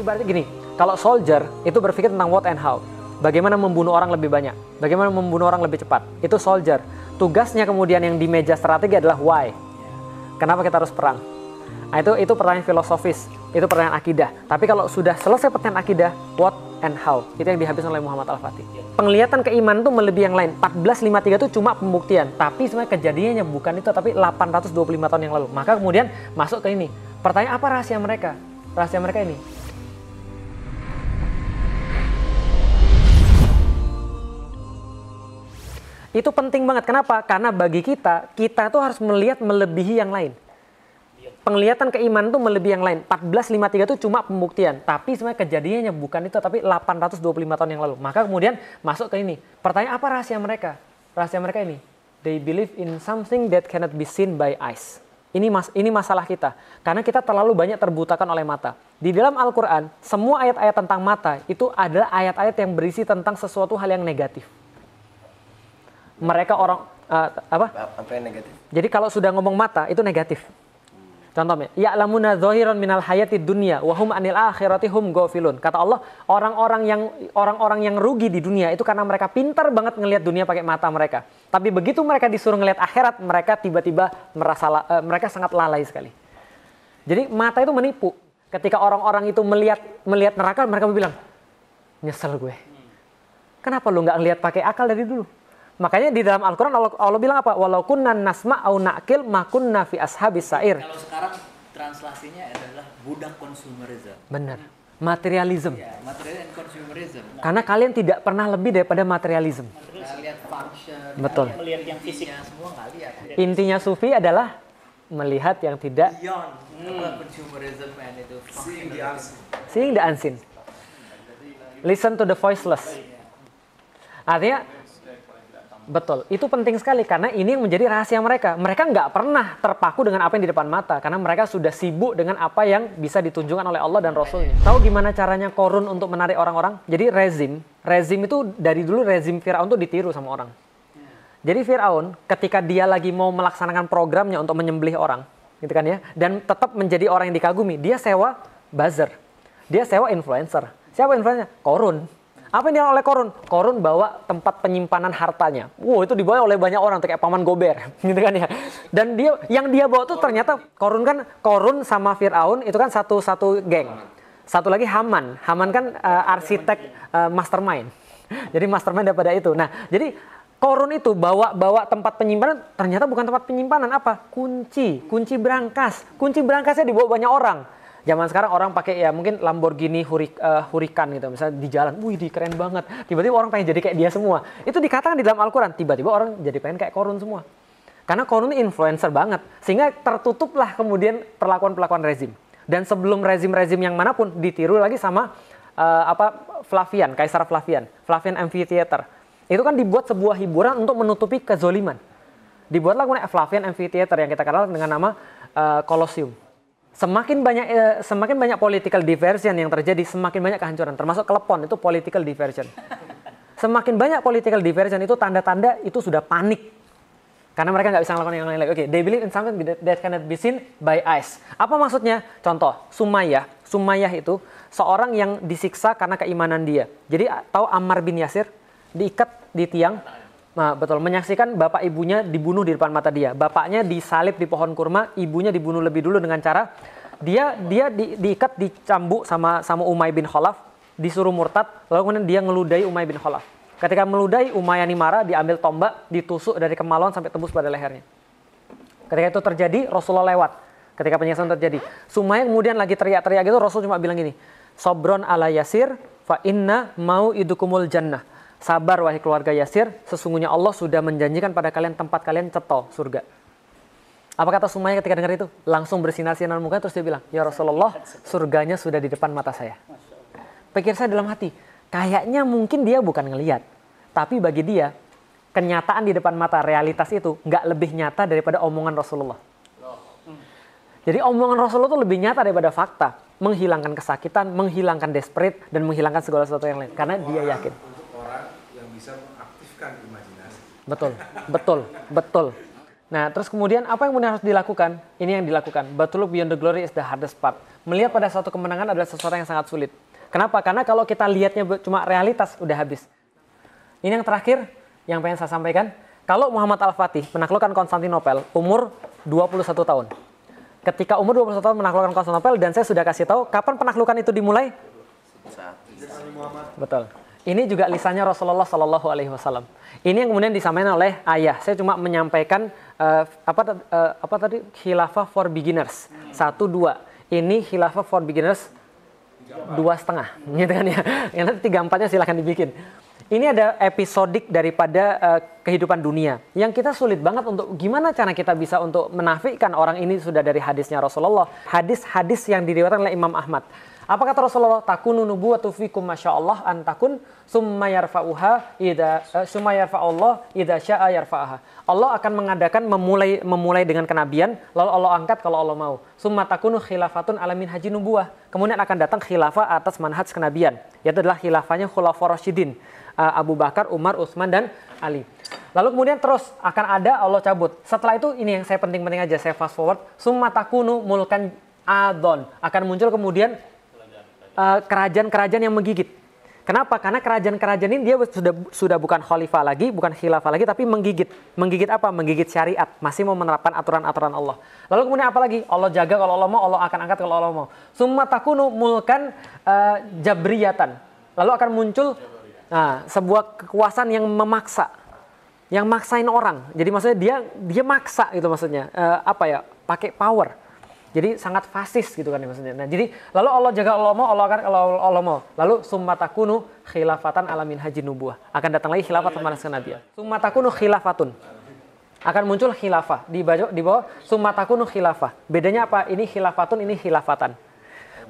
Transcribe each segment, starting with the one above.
ibaratnya gini, kalau soldier itu berpikir tentang what and how. Bagaimana membunuh orang lebih banyak, bagaimana membunuh orang lebih cepat. Itu soldier. Tugasnya kemudian yang di meja strategi adalah why. Kenapa kita harus perang? Nah, itu itu pertanyaan filosofis, itu pertanyaan akidah. Tapi kalau sudah selesai pertanyaan akidah, what and how. Itu yang dihabis oleh Muhammad Al-Fatih. Penglihatan keimanan itu melebihi yang lain. 1453 itu cuma pembuktian, tapi sebenarnya kejadiannya bukan itu tapi 825 tahun yang lalu. Maka kemudian masuk ke ini. Pertanyaan apa rahasia mereka? Rahasia mereka ini, Itu penting banget. Kenapa? Karena bagi kita, kita tuh harus melihat melebihi yang lain. Penglihatan keimanan tuh melebihi yang lain. 1453 itu cuma pembuktian, tapi sebenarnya kejadiannya bukan itu, tapi 825 tahun yang lalu. Maka kemudian masuk ke ini. Pertanyaan apa rahasia mereka? Rahasia mereka ini, they believe in something that cannot be seen by eyes. Ini mas ini masalah kita karena kita terlalu banyak terbutakan oleh mata. Di dalam Al-Qur'an, semua ayat-ayat tentang mata itu adalah ayat-ayat yang berisi tentang sesuatu hal yang negatif mereka orang uh, apa? Apa yang negatif? Jadi kalau sudah ngomong mata itu negatif. Contohnya, ya lamuna zohiron minal hayati dunia wahum anil akhirati hum gofilun. Kata Allah, orang-orang yang orang-orang yang rugi di dunia itu karena mereka pintar banget ngelihat dunia pakai mata mereka. Tapi begitu mereka disuruh ngelihat akhirat, mereka tiba-tiba merasa uh, mereka sangat lalai sekali. Jadi mata itu menipu. Ketika orang-orang itu melihat melihat neraka, mereka bilang, "Nyesel gue. Kenapa lu nggak ngelihat pakai akal dari dulu?" Makanya di dalam Al-Quran Allah, Allah bilang apa? Walau kunna nasma au nakil makun fi ashabis sair. Kalau sekarang translasinya adalah budak konsumerisme. Benar. Materialism. Ya, material and consumerism. Nah, Karena kalian tidak pernah lebih daripada materialism. Material, lihat function, Betul. Melihat yang fisik. Semua nggak lihat. Intinya sufi adalah melihat yang tidak. Beyond hmm. consumerism itu. Seeing the unseen. Seeing the unseen. Listen to the voiceless. Iya. Artinya Betul, itu penting sekali karena ini yang menjadi rahasia mereka. Mereka nggak pernah terpaku dengan apa yang di depan mata karena mereka sudah sibuk dengan apa yang bisa ditunjukkan oleh Allah dan Rasulnya. Tahu gimana caranya korun untuk menarik orang-orang? Jadi rezim, rezim itu dari dulu rezim Firaun itu ditiru sama orang. Jadi Firaun ketika dia lagi mau melaksanakan programnya untuk menyembelih orang, gitu kan ya, dan tetap menjadi orang yang dikagumi, dia sewa buzzer, dia sewa influencer. Siapa influencer? Korun apa yang dilakukan oleh Korun? Korun bawa tempat penyimpanan hartanya. Wow, itu dibawa oleh banyak orang, kayak Paman Gober, gitu kan ya. Dan dia, yang dia bawa tuh ternyata Korun kan, Korun sama Fir'aun itu kan satu-satu geng. Satu lagi Haman. Haman kan uh, arsitek uh, mastermind. Jadi mastermind daripada itu. Nah, jadi Korun itu bawa-bawa tempat penyimpanan, ternyata bukan tempat penyimpanan apa? Kunci, kunci berangkas. Kunci berangkasnya dibawa banyak orang zaman sekarang orang pakai ya mungkin Lamborghini Hurik, uh, eh, Hurikan gitu misalnya di jalan wih di keren banget tiba-tiba orang pengen jadi kayak dia semua itu dikatakan di dalam Al-Quran tiba-tiba orang jadi pengen kayak korun semua karena korun influencer banget sehingga tertutuplah kemudian perlakuan-perlakuan rezim dan sebelum rezim-rezim yang manapun ditiru lagi sama uh, apa Flavian Kaisar Flavian Flavian Amphitheater itu kan dibuat sebuah hiburan untuk menutupi kezoliman dibuatlah kemudian Flavian Amphitheater yang kita kenal dengan nama Kolosium eh, uh, semakin banyak eh, semakin banyak political diversion yang terjadi, semakin banyak kehancuran. Termasuk klepon itu political diversion. Semakin banyak political diversion itu tanda-tanda itu sudah panik. Karena mereka nggak bisa melakukan yang lain lain Oke, okay, they believe in something that cannot be seen by eyes. Apa maksudnya? Contoh, Sumayyah. Sumayyah itu seorang yang disiksa karena keimanan dia. Jadi tahu Ammar bin Yasir diikat di tiang Nah, betul menyaksikan bapak ibunya dibunuh di depan mata dia. Bapaknya disalib di pohon kurma, ibunya dibunuh lebih dulu dengan cara dia dia di, diikat dicambuk sama sama Umay bin Khalaf, disuruh murtad, lalu kemudian dia ngeludai Umay bin Khalaf. Ketika meludai Umayyani marah, diambil tombak, ditusuk dari kemaluan sampai tembus pada lehernya. Ketika itu terjadi, Rasulullah lewat. Ketika penyiksaan terjadi, Sumayyah kemudian lagi teriak-teriak gitu, Rasul cuma bilang gini, "Sobron ala yasir fa inna mau idukumul jannah." Sabar wahai keluarga Yasir, sesungguhnya Allah sudah menjanjikan pada kalian tempat kalian cetol surga. Apa kata semuanya ketika dengar itu? Langsung bersinar-sinar muka terus dia bilang, Ya Rasulullah, surganya sudah di depan mata saya. Pikir saya dalam hati, kayaknya mungkin dia bukan ngeliat. Tapi bagi dia, kenyataan di depan mata, realitas itu nggak lebih nyata daripada omongan Rasulullah. Jadi omongan Rasulullah itu lebih nyata daripada fakta. Menghilangkan kesakitan, menghilangkan desperate, dan menghilangkan segala sesuatu yang lain. Karena dia yakin. Betul, betul, betul. Nah, terus kemudian apa yang harus dilakukan? Ini yang dilakukan. But look beyond the glory is the hardest part. Melihat pada suatu kemenangan adalah sesuatu yang sangat sulit. Kenapa? Karena kalau kita lihatnya cuma realitas, udah habis. Ini yang terakhir yang pengen saya sampaikan. Kalau Muhammad Al-Fatih menaklukkan Konstantinopel umur 21 tahun. Ketika umur 21 tahun menaklukkan Konstantinopel dan saya sudah kasih tahu kapan penaklukan itu dimulai? Betul. Ini juga lisannya Rasulullah Shallallahu Alaihi Wasallam. Ini yang kemudian disamain oleh ayah. Saya cuma menyampaikan uh, apa uh, apa tadi khilafah for beginners satu dua. Ini khilafah for beginners dua setengah, gitu kan ya. Yang nanti tiga empatnya silahkan dibikin. Ini ada episodik daripada uh, kehidupan dunia yang kita sulit banget untuk gimana cara kita bisa untuk menafikan orang ini sudah dari hadisnya Rasulullah. Hadis-hadis yang diriwayatkan oleh Imam Ahmad. Apa kata Rasulullah? Takunu nubuwatu fikum masyaallah an takun summa yarfa'uha idza uh, summa yarfa'allah idza syaa yarfa'aha. Allah akan mengadakan memulai memulai dengan kenabian, lalu Allah angkat kalau Allah mau. Summa takunu khilafatun alamin haji nubuwah. Kemudian akan datang khilafah atas manhaj kenabian, yaitu adalah khilafahnya khulafaur rasyidin. Uh, eh, Abu Bakar, Umar, Utsman dan Ali. Lalu kemudian terus akan ada Allah cabut. Setelah itu ini yang saya penting-penting aja saya fast forward. Summa takunu mulkan adon akan muncul kemudian Eh, kerajaan-kerajaan yang menggigit. Kenapa? Karena kerajaan-kerajaan ini dia sudah sudah bukan khalifah lagi, bukan khilafah lagi, tapi menggigit. Menggigit apa? Menggigit syariat. Masih mau menerapkan aturan-aturan Allah. Lalu kemudian apa lagi? Allah jaga kalau Allah mau, Allah akan angkat kalau Allah mau. Summa takunu mulkan uh, jabriyatan. Lalu akan muncul uh, sebuah kekuasaan yang memaksa. Yang maksain orang. Jadi maksudnya dia dia maksa gitu maksudnya. Uh, apa ya? Pakai power. Jadi sangat fasis gitu kan ya maksudnya. Nah, jadi lalu Allah jaga mau Allah akan Allah, mau. Lalu summatakunu khilafatan alamin haji nubuah. Akan datang lagi khilafat pemanas nabi. Ya. Summatakunu khilafatun. Akan muncul khilafah di bawah di bawah summatakunu khilafah. Bedanya apa? Ini khilafatun, ini khilafatan.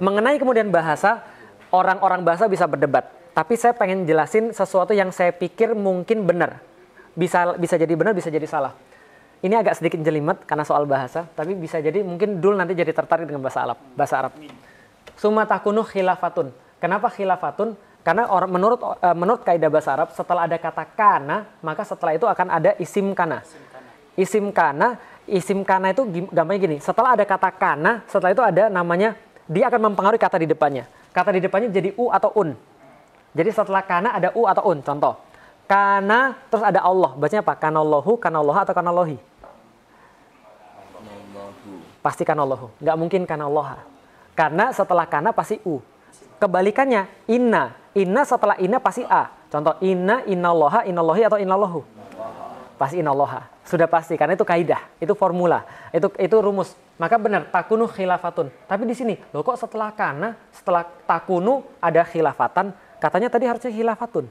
Mengenai kemudian bahasa, orang-orang bahasa bisa berdebat. Tapi saya pengen jelasin sesuatu yang saya pikir mungkin benar. Bisa bisa jadi benar, bisa jadi salah ini agak sedikit jelimet karena soal bahasa, tapi bisa jadi mungkin Dul nanti jadi tertarik dengan bahasa Arab. Bahasa Arab. Sumatakunuh takunu khilafatun. Kenapa khilafatun? Karena or, menurut eh, menurut kaidah bahasa Arab setelah ada kata kana, maka setelah itu akan ada isim kana. Isim kana, isim kana itu gampangnya gini, setelah ada kata kana, setelah itu ada namanya dia akan mempengaruhi kata di depannya. Kata di depannya jadi u atau un. Jadi setelah kana ada u atau un. Contoh, kana terus ada Allah. Bacanya apa? Kanallahu, kanallaha, atau kanallahi. Pasti karena Allahu. Nggak mungkin karena Allah. Karena setelah karena pasti u. Kebalikannya, inna. Inna setelah inna pasti a. Contoh, inna, inna innallahi atau innallahu. Pasti innallaha. Sudah pasti, karena itu kaidah, itu formula, itu itu rumus. Maka benar, takunu khilafatun. Tapi di sini, lo kok setelah karena, setelah takunu ada khilafatan, katanya tadi harusnya khilafatun.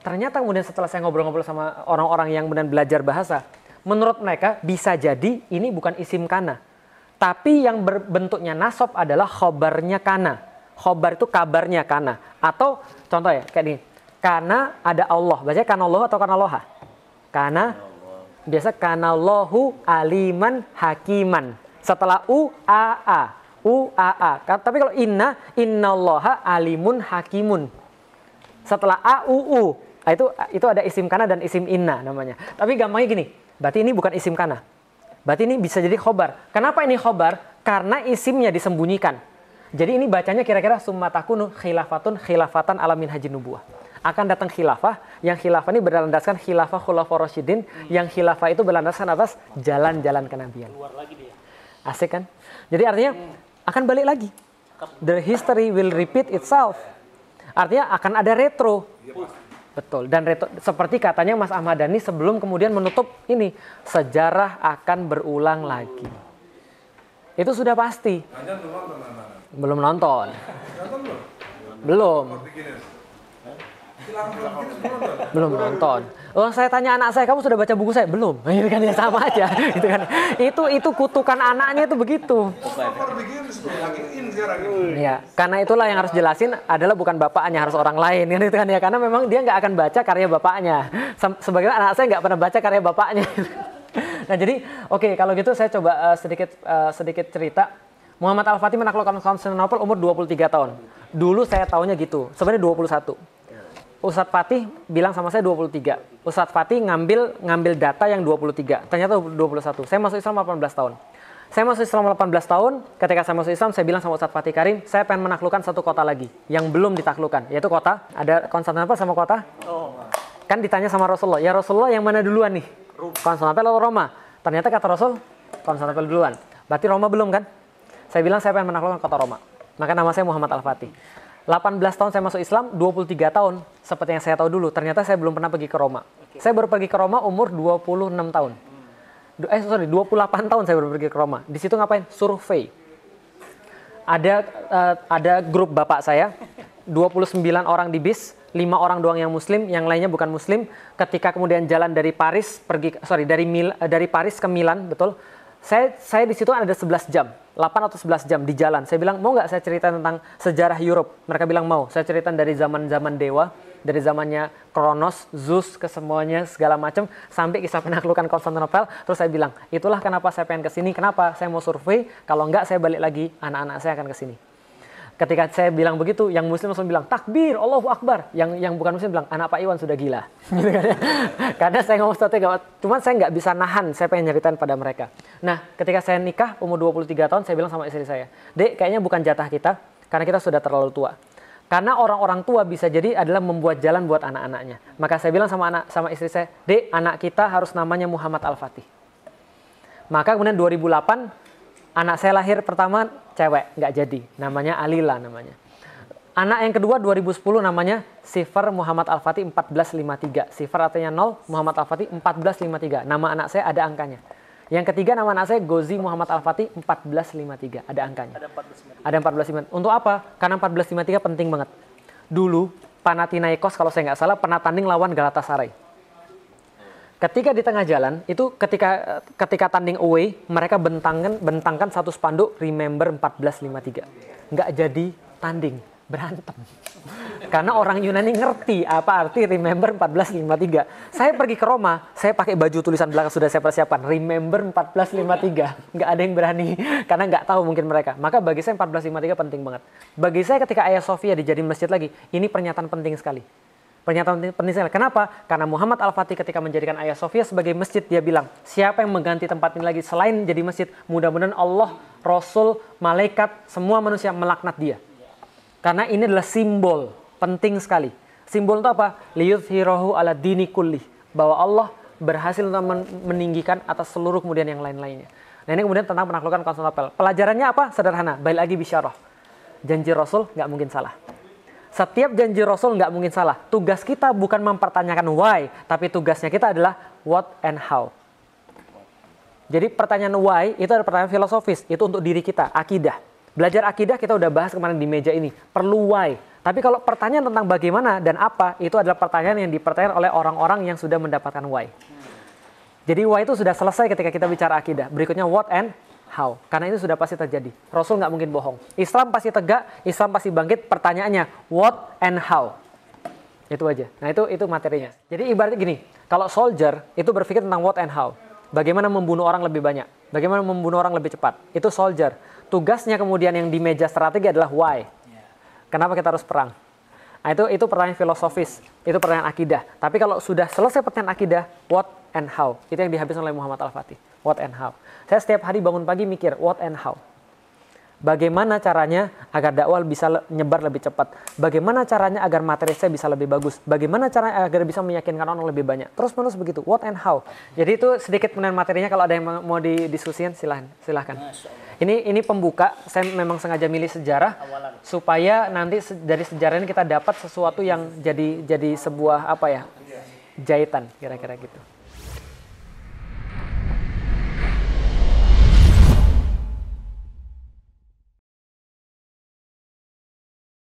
Ternyata kemudian setelah saya ngobrol-ngobrol sama orang-orang yang benar belajar bahasa, menurut mereka bisa jadi ini bukan isim kana. Tapi yang berbentuknya nasab adalah khobarnya kana. Khobar itu kabarnya kana. Atau contoh ya kayak ini. Kana ada Allah. Bacanya kana Allah atau kana loha? Kana biasa kana Allahu aliman hakiman. Setelah u a a u a a. Tapi kalau inna inna innallaha alimun hakimun. Setelah a u u Nah, itu itu ada isim kana dan isim inna namanya. Tapi gampangnya gini, Berarti ini bukan isim kana. Berarti ini bisa jadi khobar. Kenapa ini khobar? Karena isimnya disembunyikan. Jadi ini bacanya kira-kira summatakunu khilafatun khilafatan alamin haji nubuah. Akan datang khilafah, yang khilafah ini berlandaskan khilafah khulafah rasyidin, hmm. yang khilafah itu berlandaskan atas jalan-jalan kenabian. Asik kan? Jadi artinya hmm. akan balik lagi. The history will repeat itself. Artinya akan ada retro. Iya, Betul. Dan reto, seperti katanya Mas Ahmad Dhani sebelum kemudian menutup ini sejarah akan berulang lagi. Itu sudah pasti. Belum nonton. Belum nonton. belum. belum belum nonton. Oh, saya tanya anak saya, kamu sudah baca buku saya? Belum. Ini kan ya sama aja. itu kan. Itu itu kutukan anaknya itu begitu. Iya, karena itulah yang harus jelasin adalah bukan bapaknya harus orang lain kan kan ya karena memang dia nggak akan baca karya bapaknya. Sebagai anak saya nggak pernah baca karya bapaknya. nah jadi oke okay, kalau gitu saya coba uh, sedikit uh, sedikit cerita Muhammad Al Fatih menaklukkan Konstantinopel umur 23 tahun. Dulu saya tahunya gitu, sebenarnya 21 Ustad Fatih bilang sama saya 23. Ustad Fatih ngambil ngambil data yang 23. Ternyata 21. Saya masuk Islam 18 tahun. Saya masuk Islam 18 tahun, ketika saya masuk Islam saya bilang sama Ustad Fatih Karim, saya pengen menaklukkan satu kota lagi yang belum ditaklukkan, yaitu kota ada apa? sama kota? Oh. Kan ditanya sama Rasulullah, ya Rasulullah yang mana duluan nih? Konstantinopel atau Roma? Ternyata kata Rasul Konstantinopel duluan. Berarti Roma belum kan? Saya bilang saya pengen menaklukkan kota Roma. Maka nama saya Muhammad Al-Fatih. 18 tahun saya masuk Islam, 23 tahun seperti yang saya tahu dulu. Ternyata saya belum pernah pergi ke Roma. Okay. Saya baru pergi ke Roma umur 26 tahun. Hmm. Eh sorry, 28 tahun saya baru pergi ke Roma. Di situ ngapain? Survei. Ada uh, ada grup bapak saya 29 orang di bis, 5 orang doang yang muslim, yang lainnya bukan muslim. Ketika kemudian jalan dari Paris pergi sorry, dari Mil, eh, dari Paris ke Milan, betul? Saya saya di situ ada 11 jam 8 atau 11 jam di jalan. Saya bilang, mau nggak saya cerita tentang sejarah Europe? Mereka bilang mau. Saya cerita dari zaman-zaman dewa, dari zamannya Kronos, Zeus, kesemuanya segala macam, sampai kisah penaklukan Konstantinopel. Terus saya bilang, itulah kenapa saya pengen ke sini, kenapa saya mau survei, kalau nggak saya balik lagi, anak-anak saya akan ke sini ketika saya bilang begitu, yang muslim langsung bilang takbir, Allahu Akbar. Yang yang bukan muslim bilang anak Pak Iwan sudah gila. Gitu kan ya. Karena saya ngomong sesuatu gak, cuman saya nggak bisa nahan, saya pengen nyeritain pada mereka. Nah, ketika saya nikah umur 23 tahun, saya bilang sama istri saya, "Dek, kayaknya bukan jatah kita karena kita sudah terlalu tua." Karena orang-orang tua bisa jadi adalah membuat jalan buat anak-anaknya. Maka saya bilang sama anak sama istri saya, "Dek, anak kita harus namanya Muhammad Al-Fatih." Maka kemudian 2008 Anak saya lahir pertama cewek, nggak jadi. Namanya Alila namanya. Anak yang kedua 2010 namanya Sifar Muhammad Al-Fatih 1453. Sifar artinya 0, Muhammad Al-Fatih 1453. Nama anak saya ada angkanya. Yang ketiga nama anak saya Gozi Muhammad Al-Fatih 1453. Ada angkanya. Ada 1453. Ada 1453. Untuk apa? Karena 1453 penting banget. Dulu Panathinaikos kalau saya nggak salah pernah tanding lawan Galatasaray ketika di tengah jalan itu ketika ketika tanding away mereka bentangkan bentangkan satu spanduk remember 1453 nggak jadi tanding berantem karena orang Yunani ngerti apa arti remember 1453 saya pergi ke Roma saya pakai baju tulisan belakang sudah saya persiapkan remember 1453 nggak ada yang berani karena nggak tahu mungkin mereka maka bagi saya 1453 penting banget bagi saya ketika Ayah Sofia dijadiin masjid lagi ini pernyataan penting sekali Pernyataan penting sekali. Kenapa? Karena Muhammad Al-Fatih ketika menjadikan Ayah Sofia sebagai masjid, dia bilang, siapa yang mengganti tempat ini lagi selain jadi masjid, mudah-mudahan Allah, Rasul, Malaikat, semua manusia melaknat dia. Karena ini adalah simbol, penting sekali. Simbol itu apa? Liyudhirahu ala dini kulli. Bahwa Allah berhasil untuk meninggikan atas seluruh kemudian yang lain-lainnya. Nah ini kemudian tentang penaklukan Konstantinopel. Pelajarannya apa? Sederhana. Baik lagi bisyarah. Janji Rasul nggak mungkin salah. Setiap janji Rasul nggak mungkin salah. Tugas kita bukan mempertanyakan why, tapi tugasnya kita adalah what and how. Jadi pertanyaan why itu adalah pertanyaan filosofis, itu untuk diri kita, akidah. Belajar akidah kita udah bahas kemarin di meja ini, perlu why. Tapi kalau pertanyaan tentang bagaimana dan apa, itu adalah pertanyaan yang dipertanyakan oleh orang-orang yang sudah mendapatkan why. Jadi why itu sudah selesai ketika kita bicara akidah. Berikutnya what and how. Karena itu sudah pasti terjadi. Rasul nggak mungkin bohong. Islam pasti tegak, Islam pasti bangkit. Pertanyaannya, what and how? Itu aja. Nah itu itu materinya. Jadi ibaratnya gini, kalau soldier itu berpikir tentang what and how. Bagaimana membunuh orang lebih banyak. Bagaimana membunuh orang lebih cepat. Itu soldier. Tugasnya kemudian yang di meja strategi adalah why. Kenapa kita harus perang? Nah, itu itu pertanyaan filosofis, itu pertanyaan akidah. Tapi kalau sudah selesai pertanyaan akidah, what and how? Itu yang dihabiskan oleh Muhammad Al-Fatih what and how. Saya setiap hari bangun pagi mikir what and how. Bagaimana caranya agar dakwah bisa nyebar lebih cepat? Bagaimana caranya agar materi saya bisa lebih bagus? Bagaimana cara agar bisa meyakinkan orang lebih banyak? Terus menerus begitu, what and how. Jadi itu sedikit penilaian materinya kalau ada yang mau didiskusikan silahkan. silahkan. Ini ini pembuka, saya memang sengaja milih sejarah supaya nanti dari sejarah ini kita dapat sesuatu yang jadi jadi sebuah apa ya? Iya. Jahitan kira-kira gitu.